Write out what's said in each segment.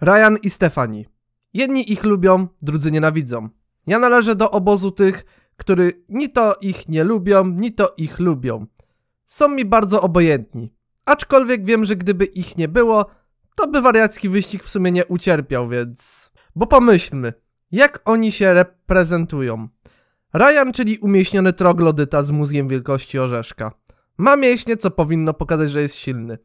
Ryan i Stefani. Jedni ich lubią, drudzy nienawidzą. Ja należę do obozu tych, którzy ni to ich nie lubią, ni to ich lubią. Są mi bardzo obojętni. Aczkolwiek wiem, że gdyby ich nie było, to by wariacki wyścig w sumie nie ucierpiał, więc... Bo pomyślmy, jak oni się reprezentują. Ryan, czyli umieśniony troglodyta z mózgiem wielkości orzeszka. Ma mięśnie, co powinno pokazać, że jest silny.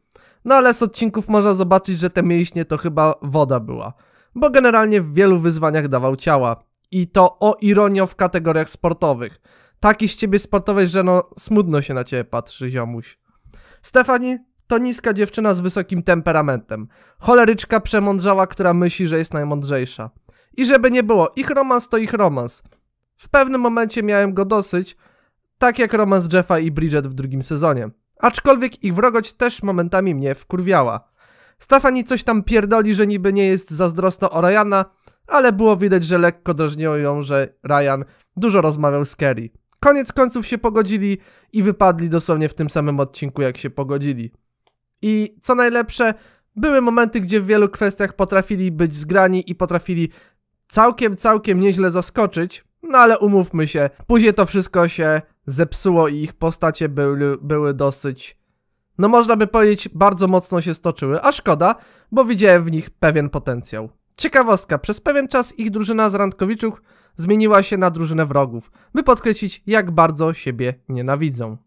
No ale z odcinków można zobaczyć, że te mięśnie to chyba woda była. Bo generalnie w wielu wyzwaniach dawał ciała. I to o ironio w kategoriach sportowych. Taki z ciebie sportowej, że no smutno się na ciebie patrzy, ziomuś. Stefani to niska dziewczyna z wysokim temperamentem. Choleryczka przemądrzała, która myśli, że jest najmądrzejsza. I żeby nie było, ich romans to ich romans. W pewnym momencie miałem go dosyć, tak jak romans Jeffa i Bridget w drugim sezonie aczkolwiek ich wrogość też momentami mnie wkurwiała. Stefani coś tam pierdoli, że niby nie jest zazdrosna o Ryana, ale było widać, że lekko drażnią ją, że Ryan dużo rozmawiał z Kerry. Koniec końców się pogodzili i wypadli dosłownie w tym samym odcinku, jak się pogodzili. I co najlepsze, były momenty, gdzie w wielu kwestiach potrafili być zgrani i potrafili całkiem, całkiem nieźle zaskoczyć, no ale umówmy się, później to wszystko się zepsuło i ich postacie były, były dosyć, no można by powiedzieć, bardzo mocno się stoczyły, a szkoda, bo widziałem w nich pewien potencjał. Ciekawostka, przez pewien czas ich drużyna z Randkowiczów zmieniła się na drużynę wrogów, by podkreślić jak bardzo siebie nienawidzą.